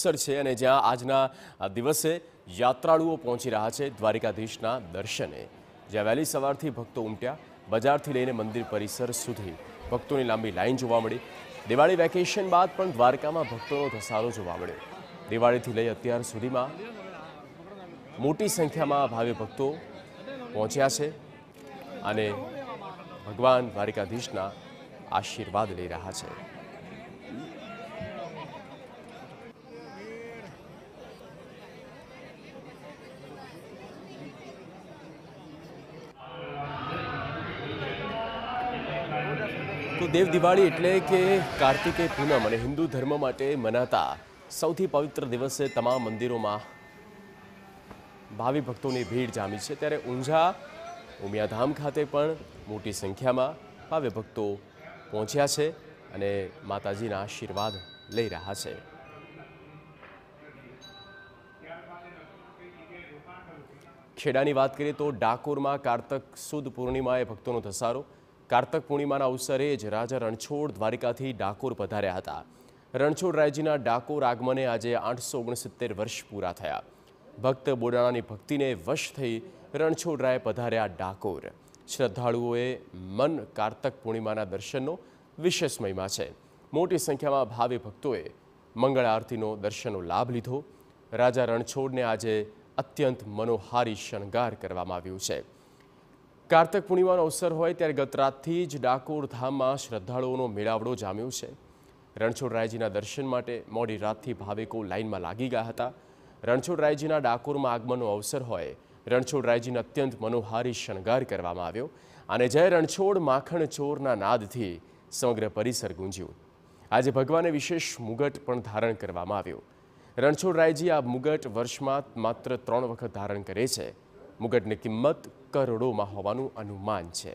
sir છે અને જ્યાં આજના દિવસે યાત્રાળુઓ પહોંચી રહ્યા છે દ્વારિકાધીશના દર્શને જ્યાં વહેલી સવારથી ભક્તો ઉમટ્યા બજારથી લઈને મંદિર પરિસર સુધી ભક્તોની લાંબી લાઈન જોવા મળી દિવાળી વેકેશન બાદ પણ દ્વારકામાં ભક્તોનો ધસારો જોવા મળ્યો દિવાળીથી લઈ અત્યાર સુધીમાં મોટી સંખ્યામાં ભાવે ભક્તો પહોંચ્યા છે અને ભગવાન દ્વારિકાધીશના આશીર્વાદ લઈ રહ્યા છે તો દેવ દિવાળી એટલે કે કાર્તિકે પૂનમ અને હિન્દુ ધર્મ માટે મનાતા સૌથી પવિત્ર દિવસે તમામ મંદિરોમાં ભાવિ ભક્તોની ભીડ જામી છે ત્યારે ઊંઝા ઉમિયાધામ ખાતે પણ મોટી સંખ્યામાં ભાવ્ય ભક્તો પહોંચ્યા છે અને માતાજીના આશીર્વાદ લઈ રહ્યા છે ખેડાની વાત કરીએ તો ડાકોરમાં કારતક સુદ પૂર્ણિમાએ ભક્તોનો ધસારો કારતક પૂર્ણિમાના અવસરે જ રાજા રણછોડ દ્વારિકાથી ડાકોર પધાર્યા હતા રણછોડ રાયજીના ડાકોર આગમને આજે આઠસો ઓગણસિત્તેર વર્ષ પૂરા થયા ભક્ત બોડાણાની ભક્તિને વશ થઈ રણછોડ રાય પધાર્યા ડાકોર શ્રદ્ધાળુઓએ મન કારતક પૂર્ણિમાના દર્શનનો વિશેષ મહિમા છે મોટી સંખ્યામાં ભાવિ ભક્તોએ મંગળ આરતીનો દર્શનનો લાભ લીધો રાજા રણછોડને આજે અત્યંત મનોહારી શણગાર કરવામાં આવ્યું છે કારતક પૂર્ણિમાનો અવસર હોય ત્યારે ગત રાતથી જ ડાકોર ધામમાં શ્રદ્ધાળુઓનો મેળાવડો જામ્યો છે રણછોડરાયજીના દર્શન માટે મોડી રાતથી ભાવિકો લાઇનમાં લાગી ગયા હતા રણછોડરાયજીના ડાકોરમાં આગમનનો અવસર હોય રણછોડરાયજીને અત્યંત મનોહારી શણગાર કરવામાં આવ્યો અને જય રણછોડ માખણ ચોરના નાદથી સમગ્ર પરિસર ગુંજ્યું આજે ભગવાને વિશેષ મુગટ પણ ધારણ કરવામાં આવ્યો રણછોડરાયજી આ મુગટ વર્ષમાં માત્ર ત્રણ વખત ધારણ કરે છે મુગટની કિંમત કરોડોમાં હોવાનું અનુમાન છે